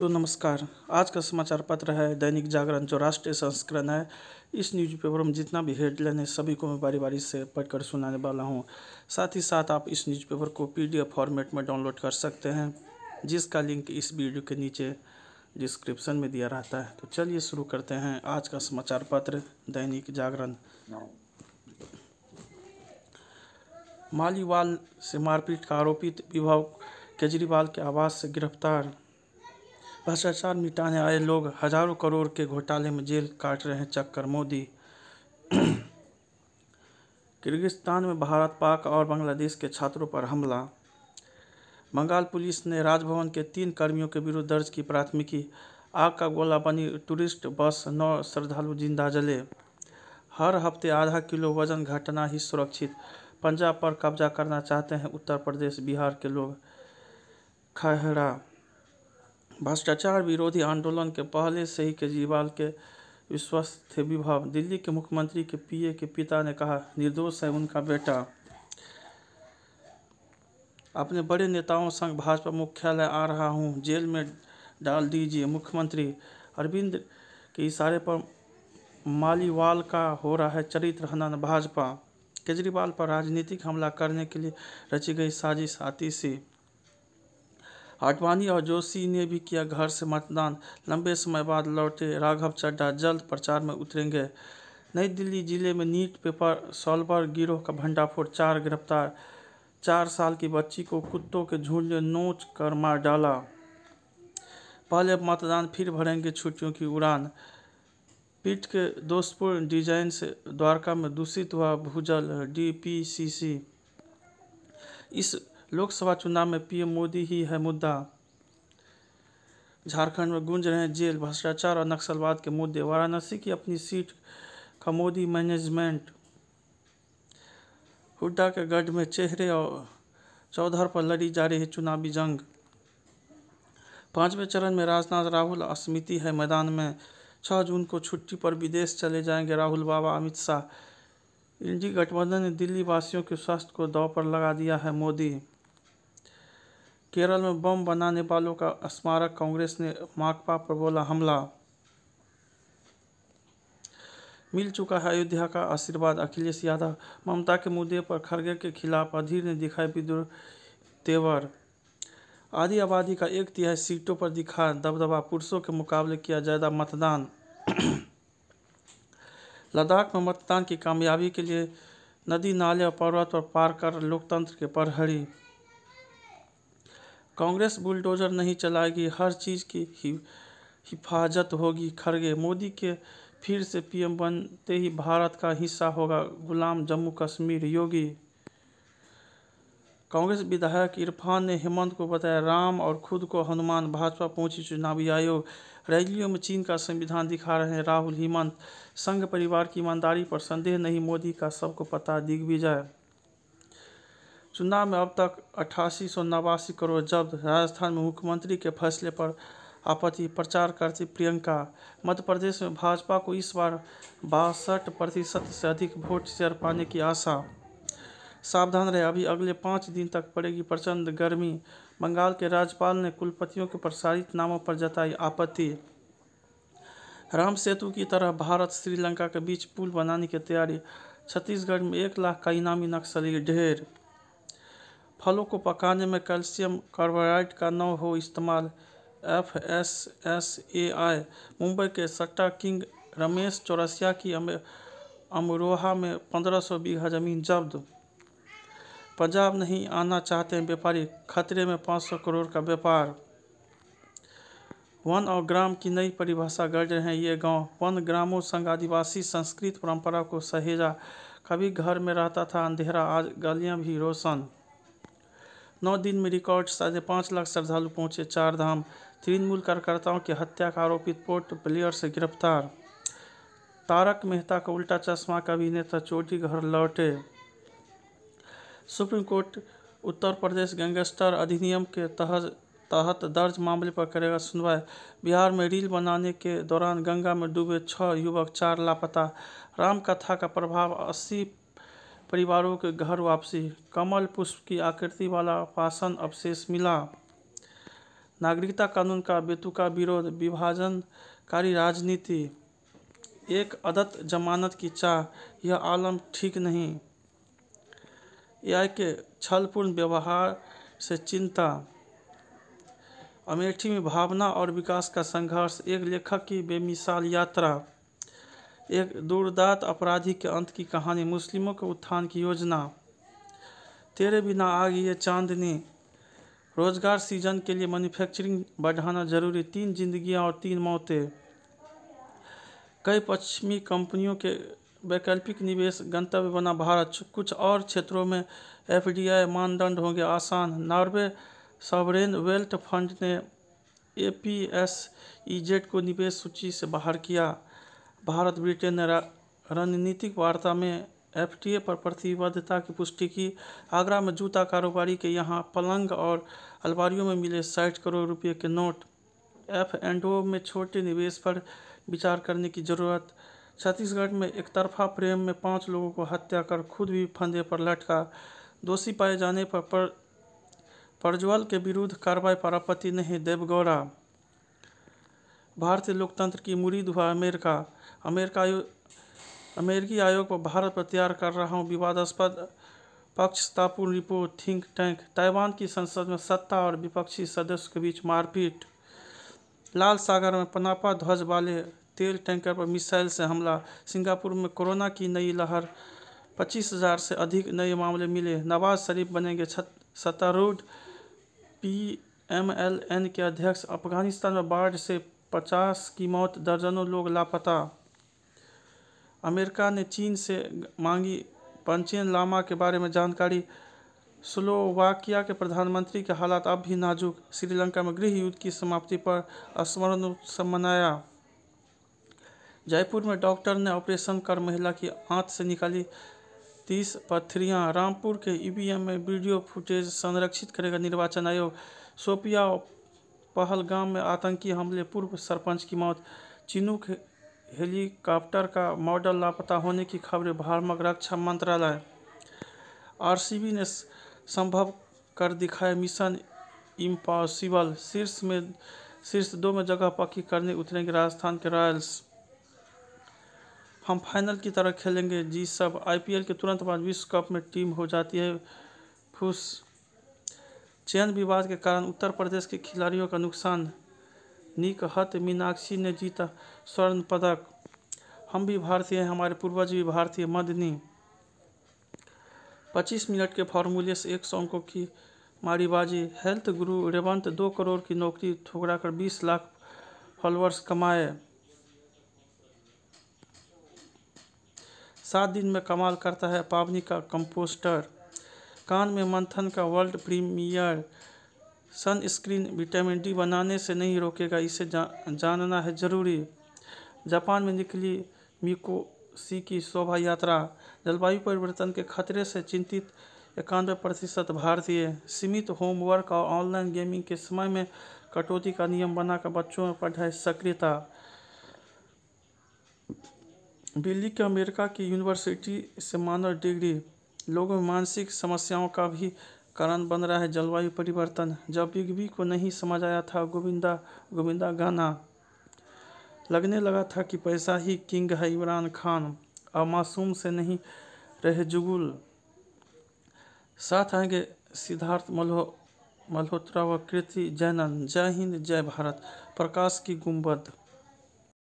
तो नमस्कार आज का समाचार पत्र है दैनिक जागरण जो राष्ट्रीय संस्करण है इस न्यूज़पेपर में जितना भी हेडलाइन है सभी को मैं बारी बारी से पढ़कर सुनाने वाला हूँ साथ ही साथ आप इस न्यूज़पेपर को पीडीएफ फॉर्मेट में डाउनलोड कर सकते हैं जिसका लिंक इस वीडियो के नीचे डिस्क्रिप्शन में दिया रहता है तो चलिए शुरू करते हैं आज का समाचार पत्र दैनिक जागरण मालीवाल से मारपीट का आरोपित विभाग केजरीवाल के आवास से गिरफ्तार भ्रष्टाचार मिटाने आए लोग हजारों करोड़ के घोटाले में जेल काट रहे हैं चक्कर मोदी किर्गिस्तान में भारत पाक और बांग्लादेश के छात्रों पर हमला बंगाल पुलिस ने राजभवन के तीन कर्मियों के विरुद्ध दर्ज की प्राथमिकी आग का गोला बनी टूरिस्ट बस नौ श्रद्धालु जिंदा जले हर हफ्ते आधा किलो वजन घटना ही सुरक्षित पंजाब पर कब्जा करना चाहते हैं उत्तर प्रदेश बिहार के लोग खहरा भ्रष्टाचार विरोधी आंदोलन के पहले से ही केजरीवाल के विश्वस्त थे विभव दिल्ली के मुख्यमंत्री के पीए के पिता ने कहा निर्दोष है उनका बेटा अपने बड़े नेताओं संग भाजपा मुख्यालय आ रहा हूं जेल में डाल दीजिए मुख्यमंत्री अरविंद के इशारे पर मालीवाल का हो रहा है चरित्र हनन भाजपा केजरीवाल पर राजनीतिक हमला करने के लिए रची गई साजिश आती सी आडवाणी और जोशी ने भी किया घर से मतदान लंबे समय बाद लौटे राघव चड्ढा जल्द प्रचार में उतरेंगे नई दिल्ली जिले में नीट पेपर सॉल्वर गिरोह का भंडाफोड़ चार गिरफ्तार चार साल की बच्ची को कुत्तों के झुंड ने नोच कर मार डाला पहले मतदान फिर भरेंगे छुट्टियों की उड़ान पीठ के दोस्तपुर डिजाइन से द्वारका में दूषित हुआ भूजल डीपीसीसी इस लोकसभा चुनाव में पीएम मोदी ही है मुद्दा झारखंड में गूंज रहे जेल भ्रष्टाचार और नक्सलवाद के मुद्दे वाराणसी की अपनी सीट का मोदी मैनेजमेंट हुड्डा के गढ़ में चेहरे और चौधर पर लड़ी जा रही है चुनावी जंग पांचवें चरण में राजनाथ राहुल अस्मिति है मैदान में छः जून को छुट्टी पर विदेश चले जाएंगे राहुल बाबा अमित शाह इंडी गठबंधन ने दिल्ली वासियों के स्वास्थ्य को दौ पर लगा दिया है मोदी केरल में बम बनाने वालों का स्मारक कांग्रेस ने माकपा पर बोला हमला मिल चुका है अयोध्या का आशीर्वाद अखिलेश यादव ममता के मुद्दे पर खड़गे के खिलाफ अधीर ने दिखाई विद्रोह तेवर आधी आबादी का एक तिहाई सीटों पर दिखा दबदबा पुरुषों के मुकाबले किया ज़्यादा मतदान लद्दाख में मतदान की कामयाबी के लिए नदी नाले और पर्वत पर पार कर लोकतंत्र के परहड़ी कांग्रेस बुलडोजर नहीं चलाएगी हर चीज की हिफाजत होगी खड़गे मोदी के फिर से पीएम बनते ही भारत का हिस्सा होगा गुलाम जम्मू कश्मीर योगी कांग्रेस विधायक इरफान ने हेमंत को बताया राम और खुद को हनुमान भाजपा पहुंची चुनावी आयोग रैलियों में चीन का संविधान दिखा रहे हैं राहुल हेमंत संघ परिवार की ईमानदारी पर संदेह नहीं मोदी का सबको पता दिग्विजय चुनाव में अब तक अट्ठासी सौ नवासी करोड़ जब्त राजस्थान में मुख्यमंत्री के फैसले पर आपत्ति प्रचार करती प्रियंका मध्य प्रदेश में भाजपा को इस बार बासठ प्रतिशत से अधिक वोट शेयर पाने की आशा सावधान रहे अभी अगले पाँच दिन तक पड़ेगी प्रचंड गर्मी बंगाल के राज्यपाल ने कुलपतियों के प्रसारित नामों पर जताई आपत्ति राम सेतु की तरह भारत श्रीलंका के बीच पुल बनाने की तैयारी छत्तीसगढ़ में एक लाख का इनामी नक्सली ढेर फलों को पकाने में कैल्शियम कार्बाइड का न हो इस्तेमाल F S S A I Mumbai के सट्टा किंग रमेश चौरसिया की अमरोहा में पंद्रह सौ बीघा जमीन जब्त पंजाब नहीं आना चाहते हैं व्यापारी खतरे में पाँच सौ करोड़ का व्यापार वन और ग्राम की नई परिभाषा गढ़ रहे हैं ये गांव वन ग्रामों संघ आदिवासी संस्कृत परंपरा को सहेजा कभी घर में रहता था अंधेरा आज गलियां भी रोशन नौ दिन में रिकॉर्ड साढ़े पाँच लाख श्रद्धालु पहुंचे चार धाम तृणमूल कार्यकर्ताओं की हत्या का आरोपित पोर्ट प्लेयर से गिरफ्तार तारक मेहता का उल्टा चश्मा का अभिनेता चोटी घर लौटे supreme court Uttar Pradesh gangster अधिनियम के तहत तहत दर्ज मामले पर करेगा सुनवाई बिहार में रील बनाने के दौरान गंगा में डूबे छह युवक चार लापता राम कथा का प्रभाव अस्सी परिवारों के घर वापसी कमल पुष्प की आकृति वाला पाषाण अवशेष मिला नागरिकता कानून का बेतुका विरोध विभाजनकारी राजनीति एक अदत जमानत की चाह यह आलम ठीक नहीं एआई के छलपूर्ण व्यवहार से चिंता अमेठी में भावना और विकास का संघर्ष एक लेखक की बेमिसाल यात्रा एक दुर्दात अपराधी के अंत की कहानी मुस्लिमों के उत्थान की योजना तेरे बिना गई है चांदनी रोजगार सीजन के लिए मैन्युफैक्चरिंग बढ़ाना जरूरी तीन जिंदगियां और तीन मौतें कई पश्चिमी कंपनियों के वैकल्पिक निवेश गंतव्य बना भारत कुछ और क्षेत्रों में एफ मानदंड होंगे आसान नॉर्वे सॉवरेन वेल्थ फंड ने A P S E Z को निवेश सूची से बाहर किया भारत ब्रिटेन ने रणनीतिक वार्ता में एफटीए पर प्रतिबद्धता की पुष्टि की आगरा में जूता कारोबारी के यहाँ पलंग और अलमारियों में मिले साठ करोड़ रुपये के नोट एफ एंड ओ में छोटे निवेश पर विचार करने की ज़रूरत छत्तीसगढ़ में एक तरफा प्रेम में पाँच लोगों को हत्या कर खुद भी फंदे पर लटका दोषी पाए जाने पर, पर प्रज्वल के विरुद्ध कार्रवाई पर आपत्ति नहीं देवगौड़ा भारतीय लोकतंत्र की मुरीद हुआ अमेरिका अमेरिका अमेरिकी आयोग पर भारत पर तैयार कर रहा हूँ विवादास्पद पक्षतापूर्ण रिपोर्ट थिंक टैंक ताइवान की संसद में सत्ता और विपक्षी सदस्यों के बीच मारपीट लाल सागर में पनापा ध्वज वाले तेल टैंकर पर मिसाइल से हमला सिंगापुर में कोरोना की नई लहर पच्चीस हजार से अधिक नए मामले मिले नवाज शरीफ बनेंगे सत्तारूढ़ पी एम एल एन के अध्यक्ष अफगानिस्तान में बाढ़ से पचास की मौत दर्जनों लोग लापता अमेरिका ने चीन से मांगी पंचेन लामा के बारे में जानकारी स्लोवाकिया के प्रधानमंत्री के हालात अब भी नाजुक श्रीलंका में गृह युद्ध की समाप्ति पर स्मरण उत्सव मनाया जयपुर में डॉक्टर ने ऑपरेशन कर महिला की आंत से निकाली तीस पथरियां रामपुर के ईवीएम में वीडियो फुटेज संरक्षित करेगा निर्वाचन आयोग सोपिया पहलगाम में आतंकी हमले पूर्व सरपंच की मौत चिनुक हेलीकॉप्टर का मॉडल लापता होने की खबरें भारमक रक्षा मंत्रालय आरसीबी ने संभव कर दिखाया मिशन इम्पॉसिबल शीर्ष में शीर्ष दो में जगह पक्की करने उतरेंगे राजस्थान के रॉयल्स हम फाइनल की तरह खेलेंगे जी सब आईपीएल के तुरंत बाद विश्व कप में टीम हो जाती है फूस चयन विवाद के कारण उत्तर प्रदेश के खिलाड़ियों का नुकसान निकहत मीनाक्षी ने जीता स्वर्ण पदक हम भी भारतीय हैं हमारे पूर्वज भी भारतीय मदनी 25 मिनट के फार्मूले से एक सौ अंकों की मारीबाजी हेल्थ गुरु रेवंत दो करोड़ की नौकरी ठुकरा कर बीस लाख फॉलोअर्स कमाए सात दिन में कमाल करता है पावनी का कंपोस्टर कान में मंथन का world premiere sunscreen vitamin D बनाने से नहीं रोकेगा इसे जा, जानना है जरूरी जापान में निकली मिकोसी की शोभा यात्रा जलवायु परिवर्तन के खतरे से चिंतित इक्यानवे प्रतिशत भारतीय सीमित होमवर्क और ऑनलाइन गेमिंग के समय में कटौती का नियम बनाकर बच्चों में पढ़ाई सक्रियता बिल्ली के अमेरिका की यूनिवर्सिटी से मानव डिग्री लोगों में मानसिक समस्याओं का भी कारण बन रहा है जलवायु परिवर्तन जब बिग बी को नहीं समझ आया था गोविंदा गोविंदा गाना लगने लगा था कि पैसा ही किंग है इमरान खान अब मासूम से नहीं रहे जुगुल साथ आएंगे सिद्धार्थ मल्हो मल्होत्रा व कृति जैनन जय हिंद जय भारत प्रकाश की गुंबद